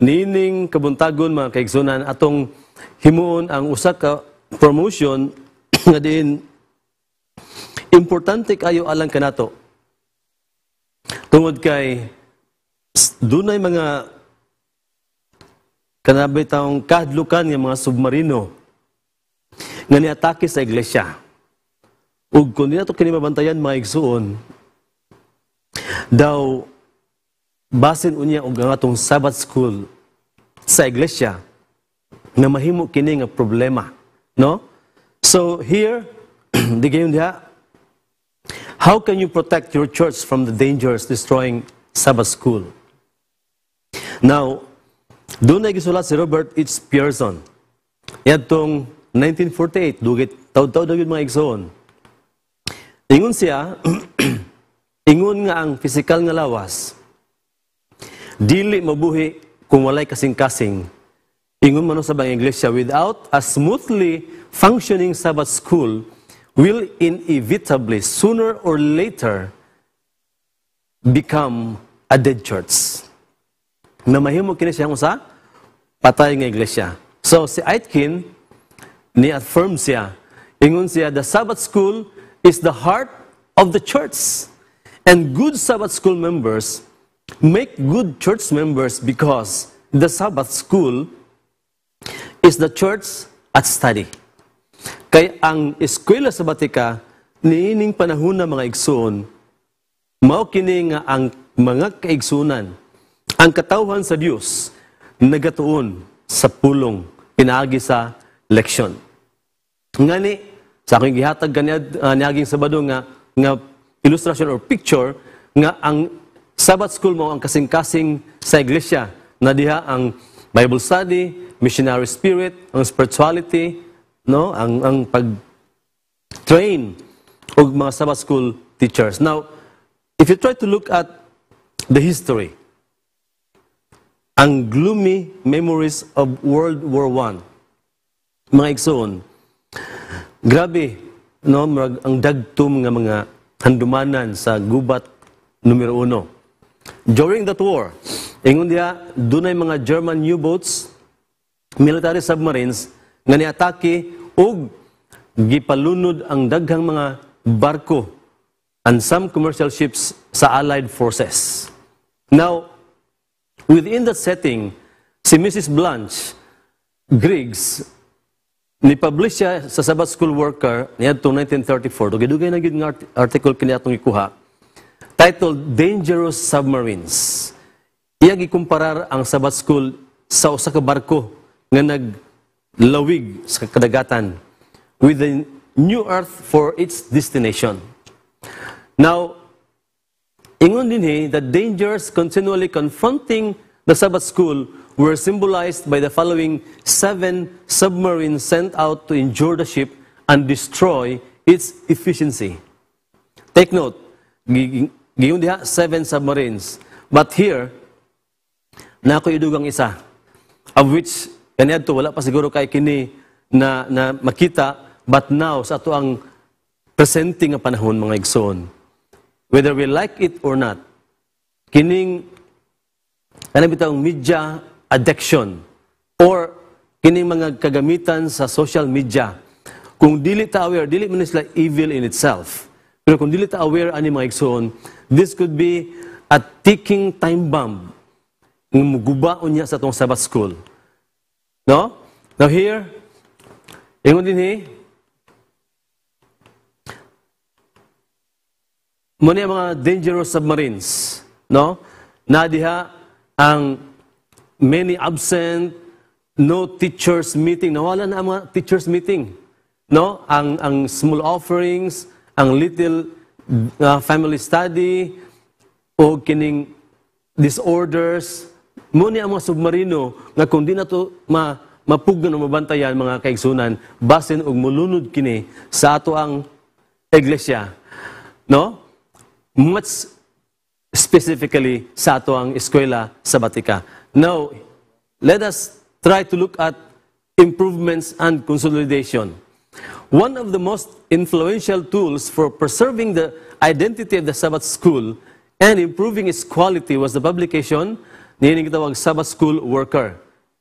nining kabuntagon mga kaigsunan atong himuon ang usa ka promotion nga diin importante kayo alang kanato. Tungod kay dunay mga kanabi taong kahadlukan ng mga submarino nga niatake sa iglesia. Ug kun nila kini kinimabantayan mga igsuon, daw basin unya og ang atong Sabbath school sa iglesia na mahimo kini nga problema, no? So here, the game diha, how can you protect your church from the dangers destroying Sabbath school? Now, doon na gisulat si Robert H. Pearson. Yadtong 1948, dugit, taw-taw dugit mga igsoon. Ingon siya, ingon nga ang physical nga lawas, Dili mabuhi kung walay kasing-kasing. Ingon man sa bang Iglesia, without a smoothly functioning Sabbath school will inevitably, sooner or later, become a dead church. Namahimo kini siya sa patay nga iglesia. So si Aitken ni affirm siya ingon siya the Sabbath school is the heart of the church and good Sabbath school members make good church members because the Sabbath school is the church at study. Kay ang eskwela sabatika, niining panahon ng mga igsoon, mao nga ang mga kaigsoonan, ang katawhan sa Dios nagatuon sa pulong pinaagi sa leksyon. Ngani sa akong gihatag kaniad uh, niaging Sabado nga nga illustration or picture nga ang Sabbath school mo ang kasing-kasing sa iglesia na diha ang Bible study, missionary spirit, ang spirituality, no, ang ang pag train og mga Sabbath school teachers. Now, if you try to look at the history, ang gloomy memories of World War I, mga igsoon, grabe, no, ang dagtong nga mga handumanan sa gubat numero uno. During that war, ingon dia, dunay mga German U-boats, military submarines, nga niatake ug gipalunod ang daghang mga barko and some commercial ships sa Allied forces. Now, within that setting, si Mrs. Blanche Griggs ni-publish siya sa Sabbath School Worker niya 1934. Dugay-dugay na gid nga article kini atong ikuha titled Dangerous Submarines. Iyang ikumparar ang Sabbath School sa usa ka barko nga naglawig sa kadagatan with the new earth for its destination. Now, ingon dinhi the dangers continually confronting the Sabbath school were symbolized by the following seven submarines sent out to injure the ship and destroy its efficiency. Take note, Giyon diha, seven submarines. But here, na ako idugang isa, of which, kaniadto, wala pa siguro kay kini na, na makita, but now, sa ato ang presenting nga panahon, mga igsoon. Whether we like it or not, kining, kanang bitang media addiction, or kining mga kagamitan sa social media, kung dili ta aware, dili man sila evil in itself. Pero kung dili ta aware ani mga igsoon, This could be a ticking time bomb ng mugubaon niya sa itong Sabbath school. No? Now here, ingon din eh, Muna mga dangerous submarines, no? Nadiha ang many absent, no teachers meeting. Nawala na ang mga teachers meeting, no? Ang, ang small offerings, ang little uh, family study, o kining disorders, muni ang mga submarino nga kung di na to ma mapugnan mabantayan mga kaigsunan basin og mulunod kini sa ato ang iglesia no much specifically sa ato ang eskwela Batika. now let us try to look at improvements and consolidation One of the most influential tools for preserving the identity of the Sabbath school and improving its quality was the publication na yun Sabbath School Worker,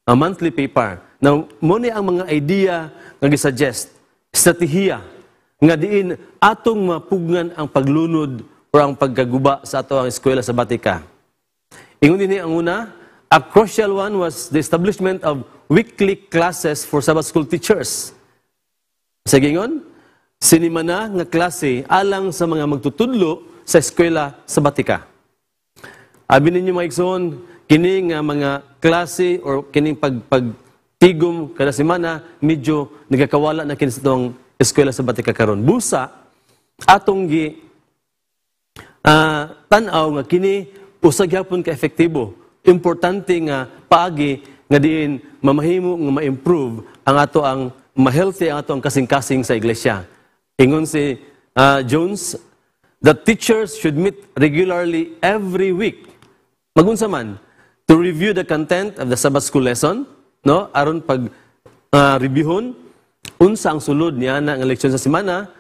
a monthly paper. Now, muna ang mga idea nga gisuggest, estratehiya, nga diin atong mapugnan ang paglunod o ang paggaguba sa ato ang eskwela sa Batika. Ingon din ang una, a crucial one was the establishment of weekly classes for Sabbath school teachers. Sa gingon, sinimana nga klase alang sa mga magtutudlo sa eskwela sa Batika. Abi ninyo mga igsoon, kini nga mga klase or kining pagpagtigom kada semana medyo nagakawala na kini sa eskwela sa Batika karon. Busa atong gi uh, tan-aw nga kini usag gyapon ka efektibo. Importante nga paagi nga diin mamahimo nga ma-improve ang ato ang ma-healthy ato ang kasing-kasing sa iglesia. Ingon si uh, Jones, the teachers should meet regularly every week. Magunsa man, to review the content of the Sabbath school lesson, no? aron pag uh, ah, reviewon unsa ang sulod niya na ang leksyon sa semana,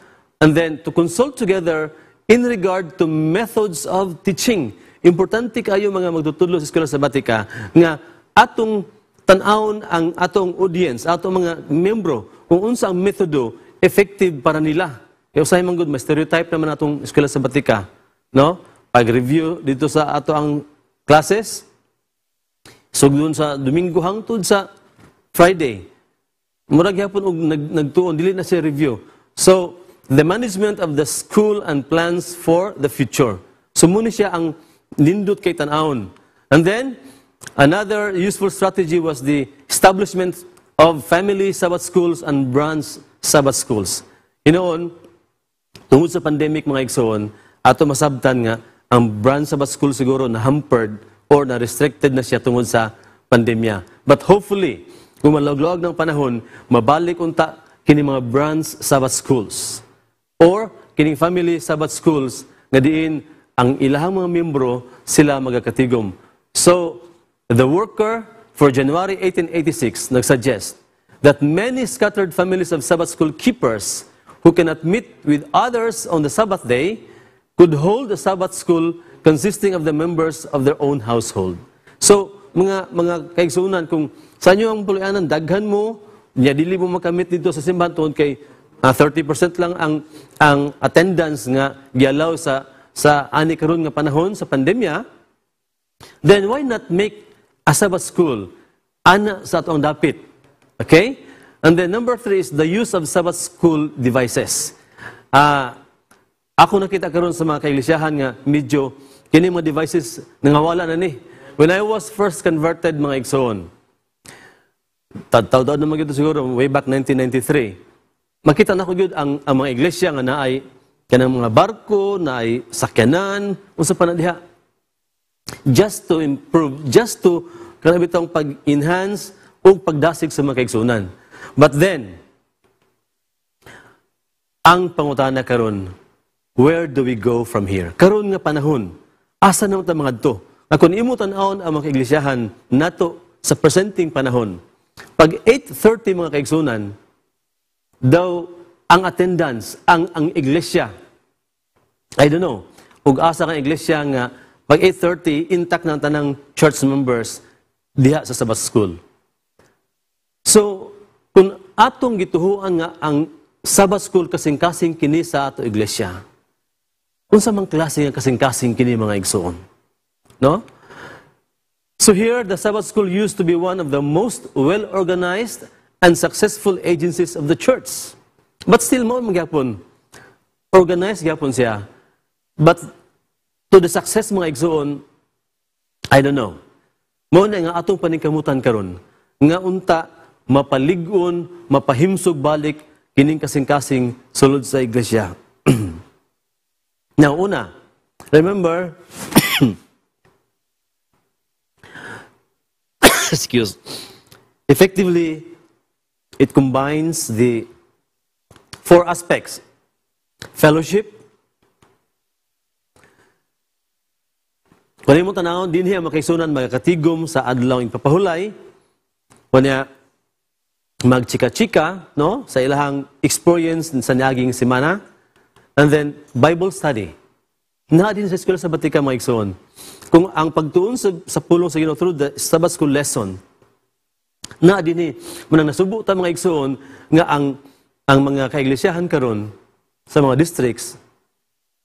and then to consult together in regard to methods of teaching. Importante kayo mga magtutudlo sa Eskwela Sabatika nga atong tanawon ang atong audience, atong mga membro, kung ang metodo effective para nila. Kaya usahay man good, may stereotype naman atong eskwela sa Batika. No? Pag-review dito sa ato ang classes, so so, sa Domingo hangtod sa Friday. Murag hapon og nag, nagtuon dili na si review. So, the management of the school and plans for the future. So muna siya ang lindot kay tanawon. And then Another useful strategy was the establishment of family Sabbath schools and branch Sabbath schools. Inoon, tungod sa pandemic mga igsoon, ato masabtan nga, ang branch Sabbath school siguro na hampered or na restricted na siya tungod sa pandemya. But hopefully, kung malaglag ng panahon, mabalik unta kini mga branch Sabbath schools. Or kini family Sabbath schools nga diin ang ilahang mga membro sila magakatigom. So, the worker for January 1886 suggests that many scattered families of Sabbath school keepers who cannot meet with others on the Sabbath day could hold a Sabbath school consisting of the members of their own household. So, mga mga kaigsunan, kung sa inyo ang pulianan, daghan mo, niya dili mo makamit dito sa simbahan tungkol kay uh, ah, 30% lang ang ang attendance nga gialaw sa sa ani karon nga panahon sa pandemya, then why not make asa school? Ana sa atong dapit. Okay? And then number three is the use of Sabbath school devices. Uh, ako nakita karon sa mga kailisyahan nga medyo kini mga devices nangawala na ni. When I was first converted mga igsoon, tawdaw na magyud siguro way back 1993. Makita na ko gyud ang, ang mga iglesia nga ay kanang mga barko, naay sakyanan, unsa pa na diha just to improve, just to grabe itong pag-enhance o pagdasig sa mga kaigsunan. But then, ang pangutana karon, where do we go from here? Karon nga panahon, asa na ta mga to? Na kung imutanahon ang mga kaiglisyahan nato sa presenting panahon, pag 8.30 mga kaigsunan, daw ang attendance, ang, ang iglesia, I don't know, ug asa kang iglesia nga pag 8.30, intact na tanang church members diha sa Sabbath School. So, kung atong gituhuan nga ang Sabbath School kasing-kasing kini sa ato iglesia, unsa mang klase nga kasing-kasing kini mga igsoon. No? So here, the Sabbath School used to be one of the most well-organized and successful agencies of the church. But still, mo magyapon. Organized gyapon siya. But So the success mga igsoon, I don't know. Mao na nga atong paningkamutan karon nga unta mapalig-on, mapahimsog balik kining kasing-kasing sulod sa iglesia. Now una, remember excuse effectively it combines the four aspects fellowship Kanilang tanawon din hiya makaisunan mga katigom sa adlaw papahulay. Kanya magchika-chika no sa ilahang experience sa naging semana. And then Bible study. Na din sa eskwela sa Batika mga igsoon. Kung ang pagtuon sa, sa pulong sa Ginoo through the Sabbath school lesson. Na din ni manang nasubo ta mga igsoon nga ang ang mga kaiglesia karon sa mga districts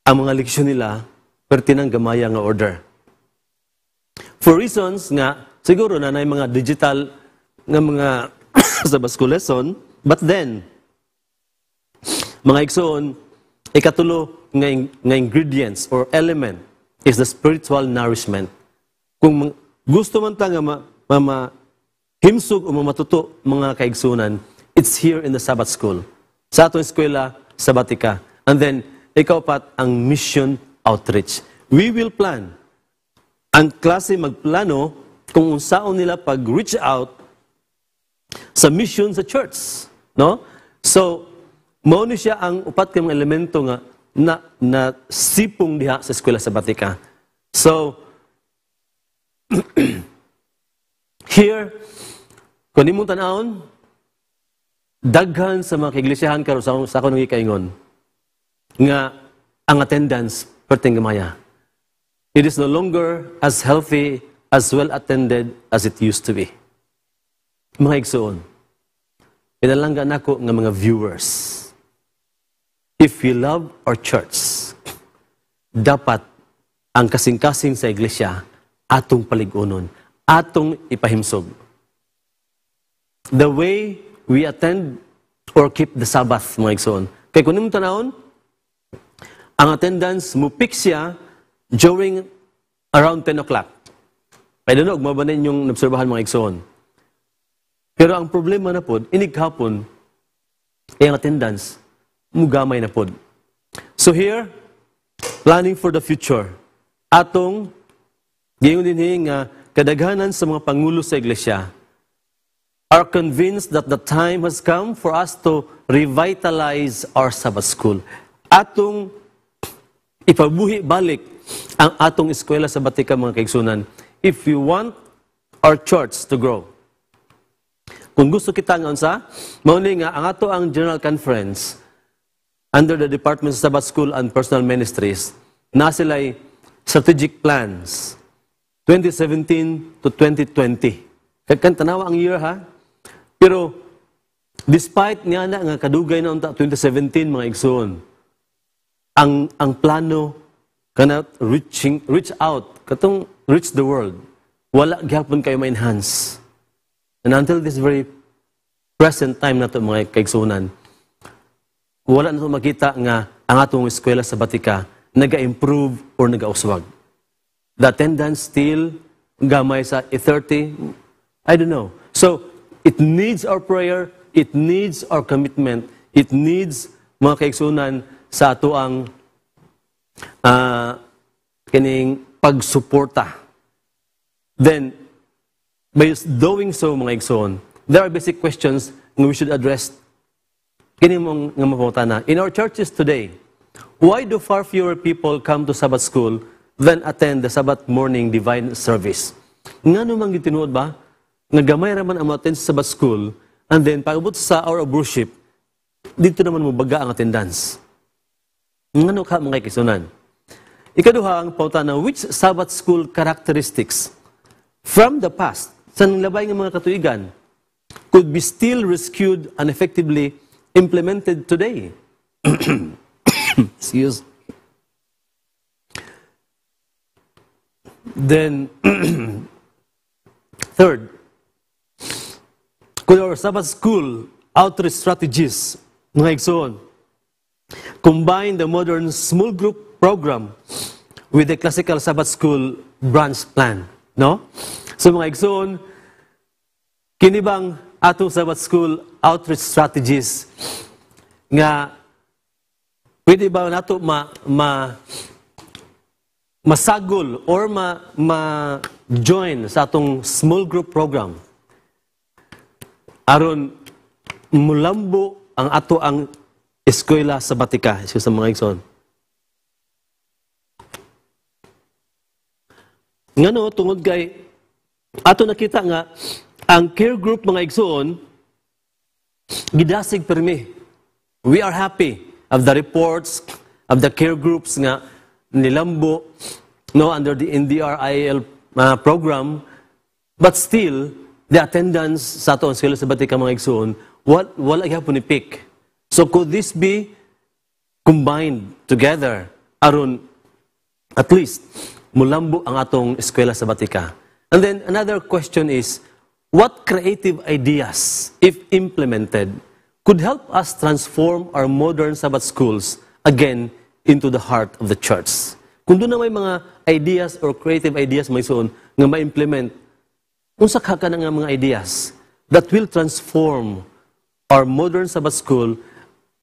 ang mga leksyon nila pertinang gamaya nga order. For reasons nga, siguro na na mga digital nga mga sa school lesson, but then, mga igsoon, ikatulo nga, nga ingredients or element is the spiritual nourishment. Kung gusto man ta nga ma, ma, ma himsog o mamatuto mga kaigsunan, it's here in the Sabbath School. Sa atong eskwela, Sabatika. And then, ikaw pat ang mission outreach. We will plan ang klase magplano kung unsaon nila pag-reach out sa mission sa church. No? So, mao siya ang upat kay elemento nga na, na sipong diha sa eskwela sa So, here, kung di mong tanahon, daghan sa mga kaiglisyahan karon sa, sa akong nangikaingon nga ang attendance perting gamaya it is no longer as healthy as well attended as it used to be. Mga igsoon, inalanggan ako ng mga viewers. If we love our church, dapat ang kasing-kasing sa iglesia atong paligunon, atong ipahimsog. The way we attend or keep the Sabbath, mga igsoon. Kay kunin mo tanahon, ang attendance, mo siya during around 10 o'clock. I don't know, mabanin yung nabserbahan mga igsoon. Pero ang problema na po, inig hapon, eh, ang attendance, mugamay na po. So here, planning for the future. Atong, gayon din nga, kadaghanan sa mga pangulo sa iglesia are convinced that the time has come for us to revitalize our Sabbath school. Atong ipabuhi balik ang atong eskwela sa Batika, mga kaigsunan. If you want our church to grow, kung gusto kita nga unsa, mauni nga ang ato ang General Conference under the Department of Sabbath School and Personal Ministries na sila'y strategic plans 2017 to 2020. Kagkan tanawa ang year ha. Pero despite niya na nga kadugay na unta 2017 mga igsoon, ang ang plano cannot reaching, reach out, katong reach the world, wala gyapon kayo ma-enhance. And until this very present time na to mga kaigsunan, wala na makita nga ang atong eskwela sa Batika naga-improve or naga-uswag. The attendance still gamay sa 30, e I don't know. So, it needs our prayer, it needs our commitment, it needs mga kaigsunan sa ato ang uh, kining pagsuporta. Then, by doing so, mga igsoon, there are basic questions nga we should address kini mong nga maputana. In our churches today, why do far fewer people come to Sabbath school than attend the Sabbath morning divine service? Nga naman gitinuod ba? Nga gamay raman ang attend sa Sabbath school and then pagabot sa hour of worship, dito naman mo baga ang attendance ngano ka mga kisunan. Ikaduha ang pauta na which Sabbath school characteristics from the past sa nilabay ng mga katuigan could be still rescued and effectively implemented today. Excuse. Then, third, could our Sabbath school outreach strategies, mga igsoon, combine the modern small group program with the classical Sabbath school branch plan. No? So mga igsoon, kinibang ato Sabbath school outreach strategies nga pwede ba nato ma, ma masagol or ma, ma join sa atong small group program aron mulambo ang ato ang eskwela sabatika, excuse sa mga igsoon. Nga no, tungod kay, ato nakita nga, ang care group mga igsoon, gidasig permi. We are happy of the reports of the care groups nga nilambo no under the NDRIL uh, program but still the attendance sa ato ang sila sa batika mga igsoon wal wala gyapon ni pick So could this be combined together aron at least mulambo ang atong eskwela sabatika? And then another question is, what creative ideas, if implemented, could help us transform our modern Sabbath schools again into the heart of the church? Kung doon na may mga ideas or creative ideas may soon nga ma-implement, kung sakha ka ng mga ideas that will transform our modern Sabbath school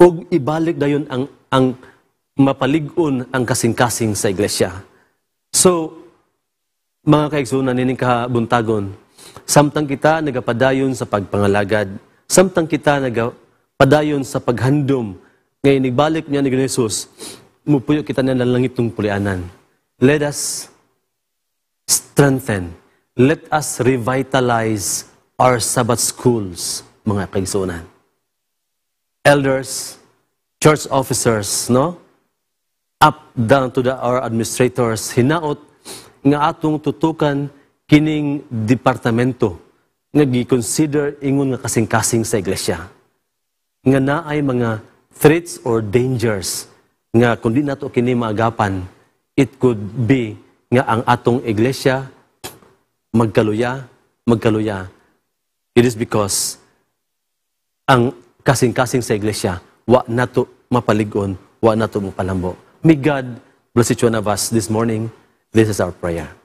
ug ibalik dayon ang ang mapaligon ang kasing-kasing sa iglesia. So, mga kaigsunan nining kabuntagon, samtang kita nagapadayon sa pagpangalagad, samtang kita nagapadayon sa paghandom, ngayon nagbalik niya ni Jesus, mupuyo kita na ng langit ng pulianan. Let us strengthen, let us revitalize our Sabbath schools, mga kaigsunan elders, church officers, no? Up down to the, our administrators, hinaot nga atong tutukan kining departamento nga gi-consider ingon nga kasing-kasing sa iglesia. Nga naay mga threats or dangers nga kung di nato kini maagapan, it could be nga ang atong iglesia magkaluya, magkaluya. It is because ang kasing-kasing sa iglesia, wa nato mapaligon, wa nato mapalambo. May God bless each one of us this morning. This is our prayer.